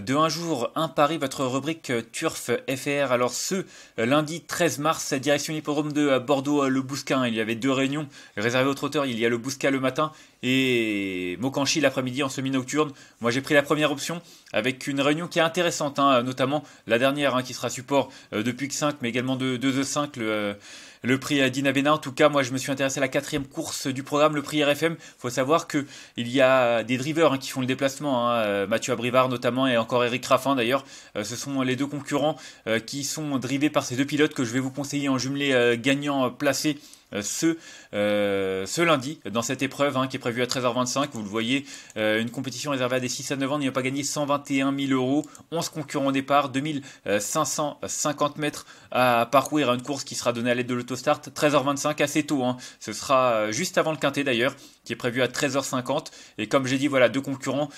de un jour, un pari, votre rubrique Turf FR. Alors ce lundi 13 mars, direction l'hippodrome de Bordeaux-Le Bousquin. Il y avait deux réunions réservées aux trotteurs. Il y a le Bousquin le matin et Mokanchi l'après-midi en semi-nocturne. Moi j'ai pris la première option avec une réunion qui est intéressante, hein, notamment la dernière hein, qui sera support euh, de 5 mais également de 2 5 le, euh, le prix euh, Dina Bénin. En tout cas, moi je me suis intéressé à la quatrième course du programme, le prix RFM. Il faut savoir qu'il y a des drivers hein, qui font le déplacement, Mathieu Abrivard notamment et encore Eric Raffin d'ailleurs. Euh, ce sont les deux concurrents euh, qui sont drivés par ces deux pilotes que je vais vous conseiller en jumelé euh, gagnant placé euh, euh, ce, lundi dans cette épreuve hein, qui est prévue à 13h25. Vous le voyez, euh, une compétition réservée à des 6 à 9 ans n'ayant pas gagné 121 000 euros, 11 concurrents au départ, 2550 mètres à parcourir à une course qui sera donnée à l'aide de l'autostart, 13h25 assez tôt. Hein. Ce sera juste avant le quintet d'ailleurs, qui est prévu à 13h50. Et comme j'ai dit, voilà, deux concurrents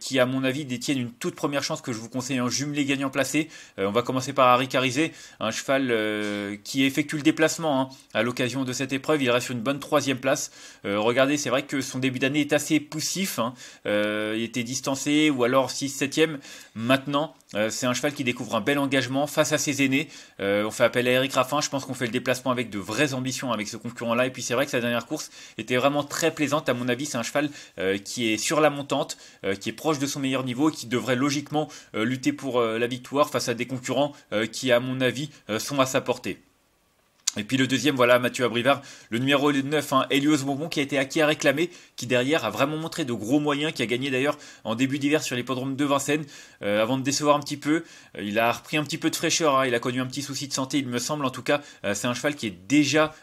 qui, à mon avis, détiennent une toute première chance que je vous conseille en hein, jumelé gagnant placé. on va commencer par Harry Carizé, un cheval qui effectue le déplacement à l'occasion de cette épreuve. Il reste sur une bonne troisième place. Euh, regardez, c'est vrai que son début d'année est assez poussif. Hein. Euh, il était distancé ou alors 6-7e. Maintenant, euh, c'est un cheval qui découvre un bel engagement face à ses aînés. on fait appel à Eric Raffin. Je pense qu'on fait le déplacement avec de vraies ambitions avec ce concurrent-là. Et puis c'est vrai que sa dernière course était vraiment très plaisante. À mon avis, c'est un cheval qui est sur la montante, qui est proche de son meilleur niveau, qui devrait logiquement lutter pour la victoire face à des concurrents qui, à mon avis, sont à sa portée. Et puis le deuxième, voilà, Mathieu Abrivard, le numéro 9, hein, Elios Bonbon, qui a été acquis à réclamer, qui derrière a vraiment montré de gros moyens, qui a gagné d'ailleurs en début d'hiver sur l'hippodrome de Vincennes, euh, avant de décevoir un petit peu. Euh, il a repris un petit peu de fraîcheur, hein, il a connu un petit souci de santé, il me semble. En tout cas, euh, c'est un cheval qui est déjà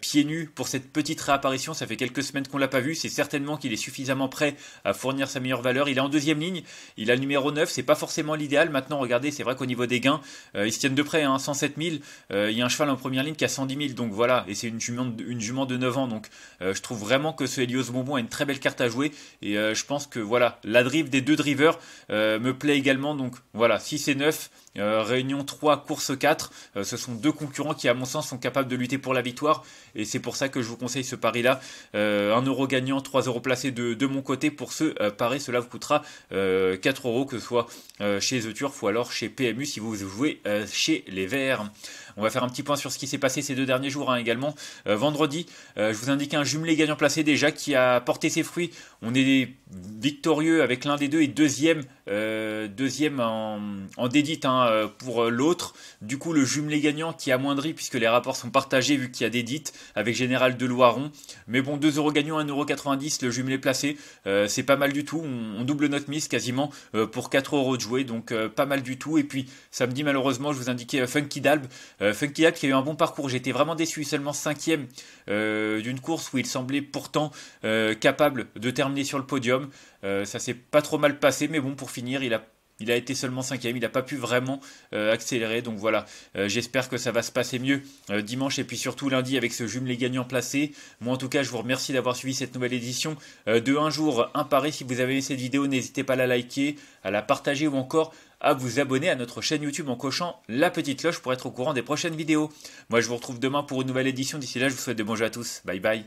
pieds nus pour cette petite réapparition. Ça fait quelques semaines qu'on l'a pas vu. C'est certainement qu'il est suffisamment prêt à fournir sa meilleure valeur. Il est en deuxième ligne, il a le numéro 9, c'est pas forcément l'idéal. Maintenant, regardez, c'est vrai qu'au niveau des gains, ils se tiennent de près, à 107 000. il y a un cheval en première ligne qui a donc voilà, et c'est une jument, de, une 9 ans, donc euh, je trouve vraiment que ce Helios Bonbon a une très belle carte à jouer, et euh, je pense que voilà, la drive des deux drivers euh, me plaît également, donc voilà, 6 et 9, réunion 3, course 4, ce sont deux concurrents qui à mon sens sont capables de lutter pour la victoire, et c'est pour ça que je vous conseille ce pari-là, 1 euro gagnant, 3 euros placés de, de, mon côté, pour ce pari, cela vous coûtera 4 euros, que ce soit chez The Turf ou alors chez PMU si vous jouez chez les Verts. On va faire un petit point sur ce qui s'est passé ces deux derniers jours hein, également. Euh, vendredi, euh, je vous indiquais un jumelé gagnant placé déjà qui a porté ses fruits. On est victorieux avec l'un des deux et deuxième, euh, deuxième en, dédite hein, pour l'autre. Du coup, le jumelé gagnant qui a amoindrit puisque les rapports sont partagés vu qu'il y a dédite avec Général de Loiron. Mais bon, 2 euros gagnant, 1,90€ le jumelé placé, c'est pas mal du tout. On, double notre mise quasiment pour 4 euros de jouer, donc pas mal du tout. Et puis samedi, malheureusement, je vous indiquais Funky Dalb euh, Funky Hat qui a eu un bon parcours. J'étais vraiment déçu, seulement cinquième euh, d'une course où il semblait pourtant euh, capable de terminer sur le podium. ça s'est pas trop mal passé, mais bon, pour finir, il a il a été seulement cinquième, il n'a pas pu vraiment euh, accélérer. Donc voilà, euh, j'espère que ça va se passer mieux euh, dimanche et puis surtout lundi avec ce jumelé gagnant placé. Moi en tout cas, je vous remercie d'avoir suivi cette nouvelle édition de un jour, un pari. Si vous avez aimé cette vidéo, n'hésitez pas à la liker, à la partager ou encore à vous abonner à notre chaîne YouTube en cochant la petite cloche pour être au courant des prochaines vidéos. Moi je vous retrouve demain pour une nouvelle édition. D'ici là, je vous souhaite de bons jeux à tous. Bye bye.